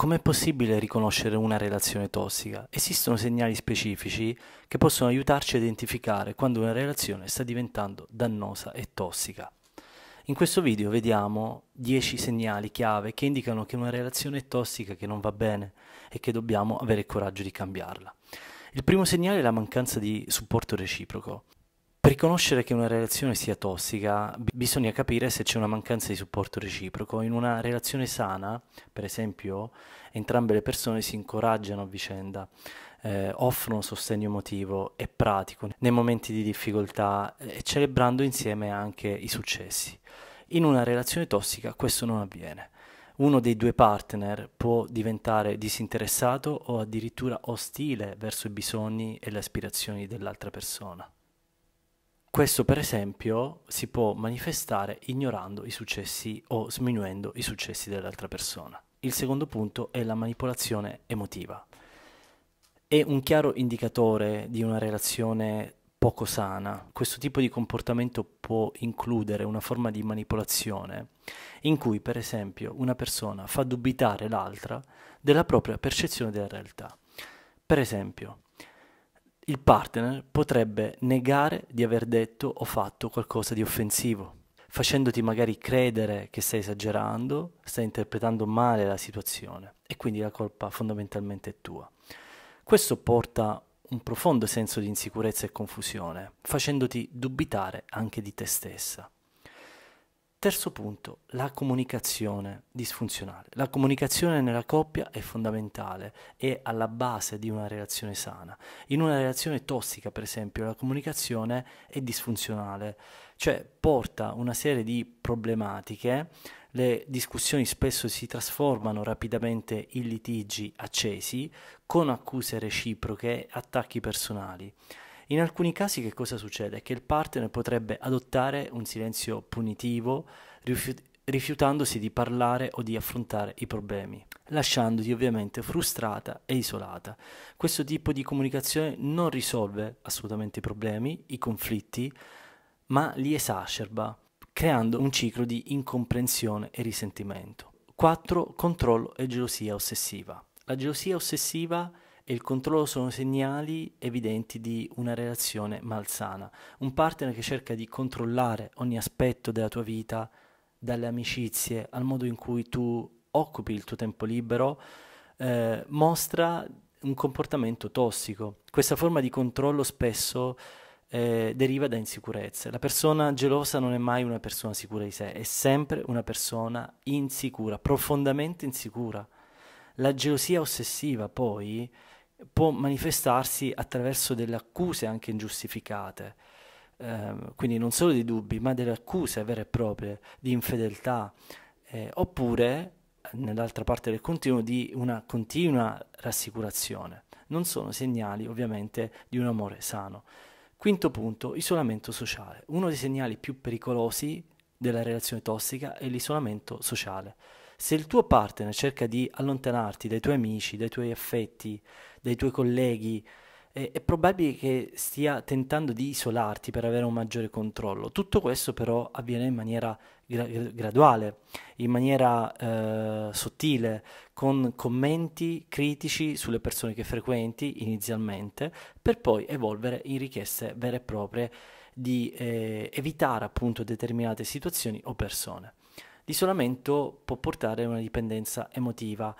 Com'è possibile riconoscere una relazione tossica? Esistono segnali specifici che possono aiutarci a identificare quando una relazione sta diventando dannosa e tossica. In questo video vediamo 10 segnali chiave che indicano che una relazione è tossica, che non va bene e che dobbiamo avere il coraggio di cambiarla. Il primo segnale è la mancanza di supporto reciproco. Per riconoscere che una relazione sia tossica bisogna capire se c'è una mancanza di supporto reciproco. In una relazione sana, per esempio, entrambe le persone si incoraggiano a vicenda, eh, offrono sostegno emotivo e pratico nei momenti di difficoltà eh, e celebrando insieme anche i successi. In una relazione tossica questo non avviene. Uno dei due partner può diventare disinteressato o addirittura ostile verso i bisogni e le aspirazioni dell'altra persona. Questo per esempio si può manifestare ignorando i successi o sminuendo i successi dell'altra persona. Il secondo punto è la manipolazione emotiva. È un chiaro indicatore di una relazione poco sana. Questo tipo di comportamento può includere una forma di manipolazione in cui, per esempio, una persona fa dubitare l'altra della propria percezione della realtà. Per esempio, il partner potrebbe negare di aver detto o fatto qualcosa di offensivo, facendoti magari credere che stai esagerando, stai interpretando male la situazione e quindi la colpa fondamentalmente è tua. Questo porta un profondo senso di insicurezza e confusione, facendoti dubitare anche di te stessa. Terzo punto, la comunicazione disfunzionale. La comunicazione nella coppia è fondamentale, è alla base di una relazione sana. In una relazione tossica, per esempio, la comunicazione è disfunzionale, cioè porta una serie di problematiche, le discussioni spesso si trasformano rapidamente in litigi accesi, con accuse reciproche, attacchi personali. In alcuni casi che cosa succede? Che il partner potrebbe adottare un silenzio punitivo, rifiut- rifiutandosi di parlare o di affrontare i problemi, lasciandoti ovviamente frustrata e isolata. Questo tipo di comunicazione non risolve assolutamente i problemi, i conflitti, ma li esacerba, creando un ciclo di incomprensione e risentimento. 4. Controllo e gelosia ossessiva. La gelosia ossessiva è e il controllo sono segnali evidenti di una relazione malsana. Un partner che cerca di controllare ogni aspetto della tua vita, dalle amicizie al modo in cui tu occupi il tuo tempo libero, eh, mostra un comportamento tossico. Questa forma di controllo spesso eh, deriva da insicurezze. La persona gelosa non è mai una persona sicura di sé, è sempre una persona insicura, profondamente insicura. La gelosia ossessiva poi può manifestarsi attraverso delle accuse anche ingiustificate, eh, quindi non solo dei dubbi, ma delle accuse vere e proprie di infedeltà, eh, oppure nell'altra parte del continuo di una continua rassicurazione. Non sono segnali ovviamente di un amore sano. Quinto punto, isolamento sociale. Uno dei segnali più pericolosi della relazione tossica è l'isolamento sociale. Se il tuo partner cerca di allontanarti dai tuoi amici, dai tuoi affetti, dai tuoi colleghi, è, è probabile che stia tentando di isolarti per avere un maggiore controllo. Tutto questo però avviene in maniera gra- graduale, in maniera eh, sottile, con commenti critici sulle persone che frequenti inizialmente, per poi evolvere in richieste vere e proprie di eh, evitare appunto determinate situazioni o persone. L'isolamento può portare a una dipendenza emotiva.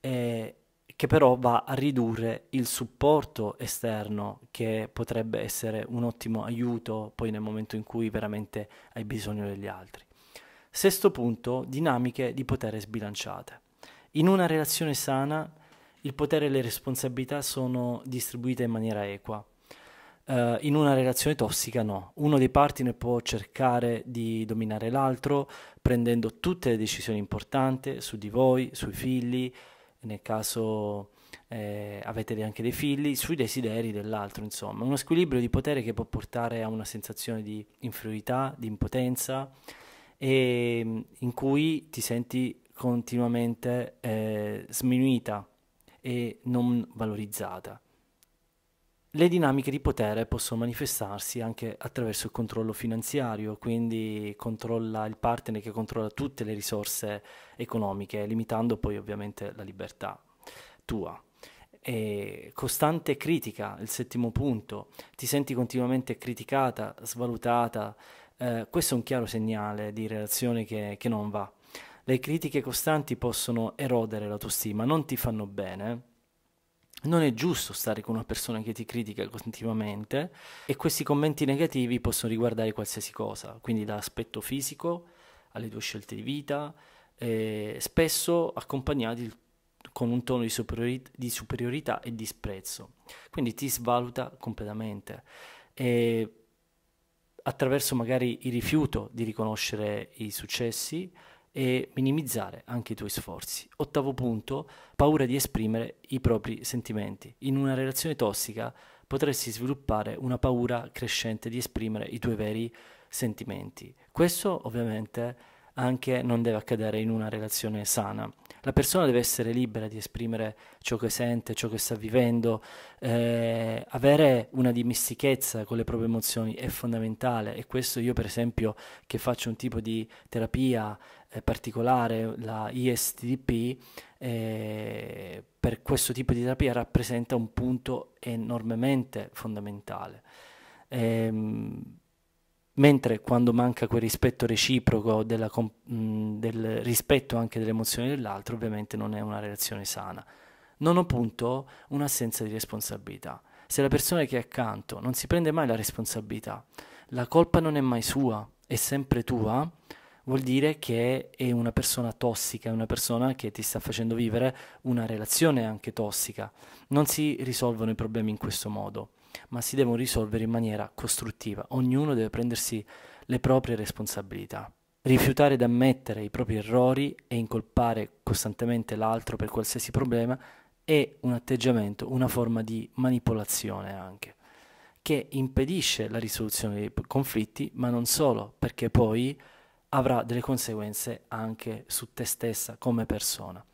Eh, che però va a ridurre il supporto esterno che potrebbe essere un ottimo aiuto poi nel momento in cui veramente hai bisogno degli altri. Sesto punto, dinamiche di potere sbilanciate. In una relazione sana il potere e le responsabilità sono distribuite in maniera equa. Uh, in una relazione tossica no, uno dei partner può cercare di dominare l'altro prendendo tutte le decisioni importanti su di voi, sui figli, nel caso eh, avete anche dei figli, sui desideri dell'altro, insomma, uno squilibrio di potere che può portare a una sensazione di inferiorità, di impotenza e in cui ti senti continuamente eh, sminuita e non valorizzata le dinamiche di potere possono manifestarsi anche attraverso il controllo finanziario, quindi controlla il partner che controlla tutte le risorse economiche, limitando poi ovviamente la libertà tua. E costante critica, il settimo punto, ti senti continuamente criticata, svalutata, eh, questo è un chiaro segnale di relazione che, che non va. Le critiche costanti possono erodere l'autostima, non ti fanno bene non è giusto stare con una persona che ti critica continuamente e questi commenti negativi possono riguardare qualsiasi cosa, quindi dall'aspetto fisico alle tue scelte di vita, eh, spesso accompagnati con un tono di, superiori- di superiorità e disprezzo. Quindi ti svaluta completamente. E attraverso magari il rifiuto di riconoscere i successi, e minimizzare anche i tuoi sforzi. Ottavo punto, paura di esprimere i propri sentimenti. In una relazione tossica potresti sviluppare una paura crescente di esprimere i tuoi veri sentimenti. Questo ovviamente anche non deve accadere in una relazione sana la persona deve essere libera di esprimere ciò che sente, ciò che sta vivendo, eh, avere una dimestichezza con le proprie emozioni è fondamentale e questo io per esempio che faccio un tipo di terapia eh, particolare, la ISTDP, eh, per questo tipo di terapia rappresenta un punto enormemente fondamentale. Ehm, mentre quando manca quel rispetto reciproco, della, mh, mm, del rispetto anche delle emozioni dell'altro, ovviamente non è una relazione sana. Nono punto, un'assenza di responsabilità. Se la persona che è accanto non si prende mai la responsabilità, la colpa non è mai sua, è sempre tua, vuol dire che è una persona tossica, è una persona che ti sta facendo vivere una relazione anche tossica. Non si risolvono i problemi in questo modo ma si devono risolvere in maniera costruttiva. Ognuno deve prendersi le proprie responsabilità. Rifiutare di ammettere i propri errori e incolpare costantemente l'altro per qualsiasi problema è un atteggiamento, una forma di manipolazione anche, che impedisce la risoluzione dei conflitti, ma non solo, perché poi avrà delle conseguenze anche su te stessa come persona.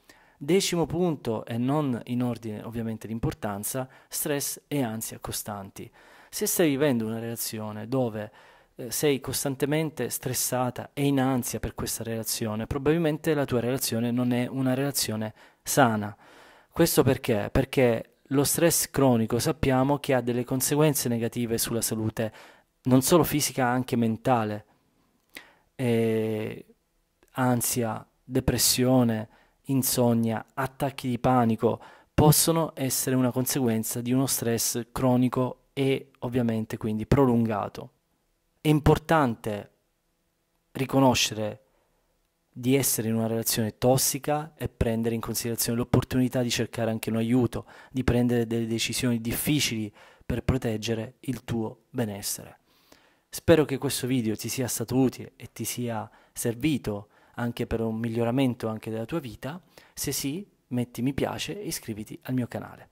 Decimo punto, e non in ordine ovviamente di importanza, stress e ansia costanti. Se stai vivendo una relazione dove eh, sei costantemente stressata e in ansia per questa relazione, probabilmente la tua relazione non è una relazione sana. Questo perché? Perché lo stress cronico sappiamo che ha delle conseguenze negative sulla salute, non solo fisica, anche mentale. E ansia, depressione, insonnia, attacchi di panico possono essere una conseguenza di uno stress cronico e ovviamente quindi prolungato. È importante riconoscere di essere in una relazione tossica e prendere in considerazione l'opportunità di cercare anche un aiuto, di prendere delle decisioni difficili per proteggere il tuo benessere. Spero che questo video ti sia stato utile e ti sia servito anche per un miglioramento anche della tua vita? Se sì, metti mi piace e iscriviti al mio canale.